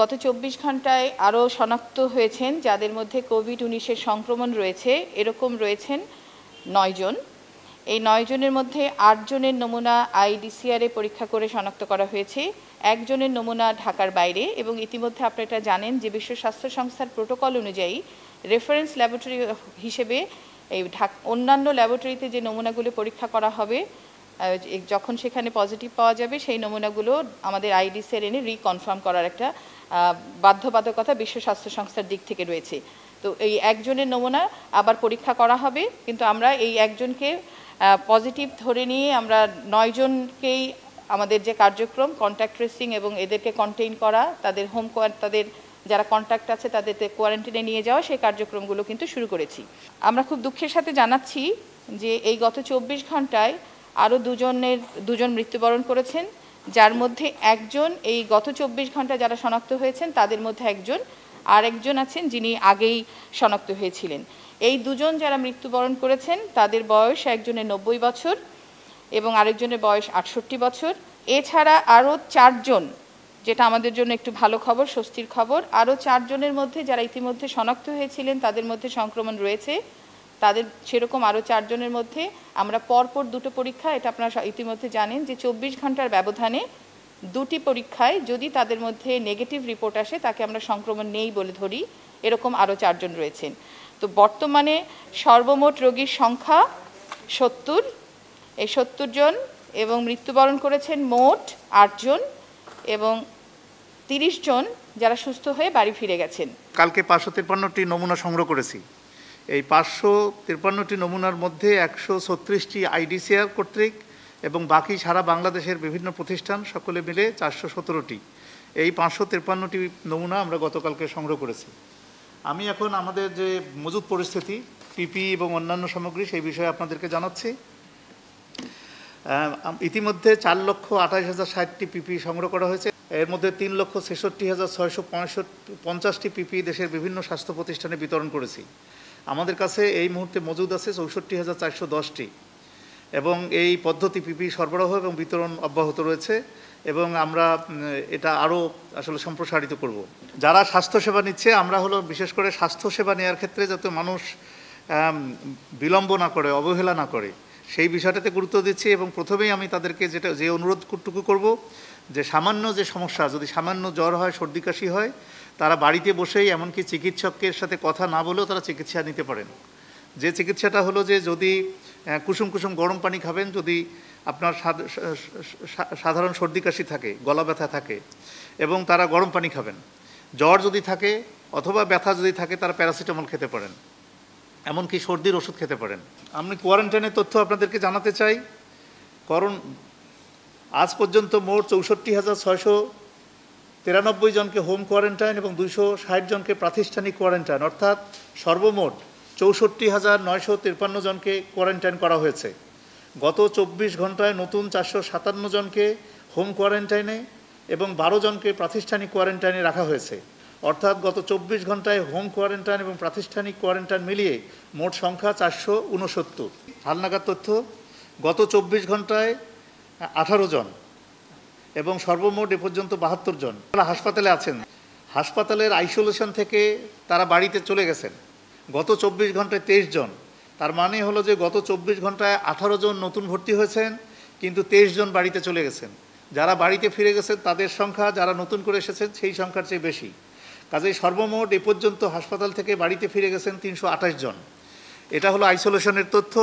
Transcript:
গত চব্বিশ ঘন্টায় আরও শনাক্ত হয়েছেন যাদের মধ্যে কোভিড উনিশের সংক্রমণ রয়েছে এরকম রয়েছেন নয়জন এই নয়জনের মধ্যে আটজনের নমুনা আইডিসিআরে পরীক্ষা করে শনাক্ত করা হয়েছে একজনের নমুনা ঢাকার বাইরে এবং ইতিমধ্যে আপনারা জানেন যে বিশ্ব স্বাস্থ্য সংস্থার প্রোটোকল অনুযায়ী রেফারেন্স ল্যাবরেটরি হিসেবে এই অন্যান্য ল্যাবরেটরিতে যে নমুনাগুলো পরীক্ষা করা হবে যখন সেখানে পজিটিভ পাওয়া যাবে সেই নমুনাগুলো আমাদের আইডিসিআর এনে রিকনফার্ম করার একটা বাধ্যবাধকতা বিশ্ব স্বাস্থ্য সংস্থার দিক থেকে রয়েছে তো এই একজনের নমুনা আবার পরীক্ষা করা হবে কিন্তু আমরা এই একজনকে পজিটিভ ধরে নিয়ে আমরা নয়জনকেই আমাদের যে কার্যক্রম কন্ট্যাক্ট ট্রেসিং এবং এদেরকে কন্টেইন করা তাদের হোম তাদের যারা কন্ট্যাক্ট আছে তাদেরকে কোয়ারেন্টিনে নিয়ে যাওয়া সেই কার্যক্রমগুলো কিন্তু শুরু করেছি আমরা খুব দুঃখের সাথে জানাচ্ছি যে এই গত চব্বিশ ঘন্টায় আরও দুজনের দুজন মৃত্যুবরণ করেছেন যার মধ্যে একজন এই গত চব্বিশ ঘন্টা যারা শনাক্ত হয়েছেন তাদের মধ্যে একজন আর একজন আছেন যিনি আগেই শনাক্ত হয়েছিলেন এই দুজন যারা মৃত্যুবরণ করেছেন তাদের বয়স একজনের নব্বই বছর এবং আরেকজনের বয়স আটষট্টি বছর এছাড়া আরও চারজন যেটা আমাদের জন্য একটু ভালো খবর স্বস্তির খবর আরও চারজনের মধ্যে যারা ইতিমধ্যে শনাক্ত হয়েছিলেন তাদের মধ্যে সংক্রমণ রয়েছে তাদের সেরকম আরও চারজনের মধ্যে আমরা পরপর দুটো পরীক্ষা এটা আপনারা ইতিমধ্যে জানেন যে চব্বিশ ঘন্টার ব্যবধানে দুটি পরীক্ষায় যদি তাদের মধ্যে নেগেটিভ রিপোর্ট আসে তাকে আমরা সংক্রমণ নেই বলে ধরি এরকম আরও চারজন রয়েছেন তো বর্তমানে সর্বমোট রোগীর সংখ্যা সত্তর এই সত্তর জন এবং মৃত্যুবরণ করেছেন মোট আটজন এবং তিরিশ জন যারা সুস্থ হয়ে বাড়ি ফিরে গেছেন কালকে পাঁচশো তিপ্পান্নটি নমুনা সংগ্রহ করেছি এই পাঁচশো তিপ্পান্নটি নমুনার মধ্যে একশো ছত্রিশটি আইডিসিআর কর্তৃক এবং বাকি সারা বাংলাদেশের বিভিন্ন প্রতিষ্ঠান সকলে মিলে চারশো সতেরোটি এই পাঁচশো তিপ্পান্নটি নমুনা আমরা গতকালকে সংগ্রহ করেছি আমি এখন আমাদের যে মজুদ পরিস্থিতি পিপি এবং অন্যান্য সামগ্রী সেই বিষয়ে আপনাদেরকে জানাচ্ছি ইতিমধ্যে চার লক্ষ আঠাশ হাজার ষাটটি পিপি সংগ্রহ করা হয়েছে এর মধ্যে তিন লক্ষ ছেষট্টি হাজার ছয়শো পঁয়ষট্টি পঞ্চাশটি পিপি দেশের বিভিন্ন স্বাস্থ্য প্রতিষ্ঠানে বিতরণ করেছি আমাদের কাছে এই মুহূর্তে মজুদ আছে চৌষট্টি হাজার চারশো দশটি এবং এই পদ্ধতি পিপি সরবরাহ এবং বিতরণ অব্যাহত রয়েছে এবং আমরা এটা আরও আসলে সম্প্রসারিত করব যারা স্বাস্থ্যসেবা নিচ্ছে আমরা হলো বিশেষ করে স্বাস্থ্যসেবা নেওয়ার ক্ষেত্রে যাতে মানুষ বিলম্ব না করে অবহেলা না করে সেই বিষয়টাতে গুরুত্ব দিচ্ছি এবং প্রথমেই আমি তাদেরকে যেটা যে অনুরোধটুকু করব যে সামান্য যে সমস্যা যদি সামান্য জ্বর হয় সর্দি কাশি হয় তারা বাড়িতে বসেই এমনকি চিকিৎসকের সাথে কথা না বলেও তারা চিকিৎসা নিতে পারেন যে চিকিৎসাটা হলো যে যদি কুসুম কুসুম গরম পানি খাবেন যদি আপনার সাধারণ সর্দি কাশি থাকে গলা ব্যথা থাকে এবং তারা গরম পানি খাবেন জ্বর যদি থাকে অথবা ব্যথা যদি থাকে তারা প্যারাসিটামল খেতে পারেন এমনকি সর্দির ওষুধ খেতে পারেন আমি কোয়ারেন্টাইনের তথ্য আপনাদেরকে জানাতে চাই কারণ আজ পর্যন্ত মোট চৌষট্টি হাজার ছয়শো তিরানব্বই জনকে হোম কোয়ারেন্টাইন এবং দুইশো ষাট জনকে প্রাতিষ্ঠানিক কোয়ারেন্টাইন অর্থাৎ সর্বমোট চৌষট্টি হাজার নয়শো তিরপান্ন জনকে কোয়ারেন্টাইন করা হয়েছে গত চব্বিশ ঘন্টায় নতুন চারশো সাতান্ন জনকে হোম কোয়ারেন্টাইনে এবং বারো জনকে প্রাতিষ্ঠানিক কোয়ারেন্টাইনে রাখা হয়েছে অর্থাৎ গত চব্বিশ ঘন্টায় হোম কোয়ারেন্টাইন এবং প্রাতিষ্ঠানিক কোয়ারেন্টাইন মিলিয়ে মোট সংখ্যা চারশো উনসত্তর হালনাগাদ তথ্য গত চব্বিশ ঘন্টায় আঠারো জন এবং সর্বমোট এ পর্যন্ত বাহাত্তর জন তারা হাসপাতালে আছেন হাসপাতালের আইসোলেশন থেকে তারা বাড়িতে চলে গেছেন গত চব্বিশ ঘন্টায় তেইশ জন তার মানে হলো যে গত চব্বিশ ঘন্টায় আঠারো জন নতুন ভর্তি হয়েছেন কিন্তু তেইশ জন বাড়িতে চলে গেছেন যারা বাড়িতে ফিরে গেছেন তাদের সংখ্যা যারা নতুন করে এসেছেন সেই সংখ্যার চেয়ে বেশি কাজেই সর্বমোট এ পর্যন্ত হাসপাতাল থেকে বাড়িতে ফিরে গেছেন তিনশো জন এটা হলো আইসোলেশনের তথ্য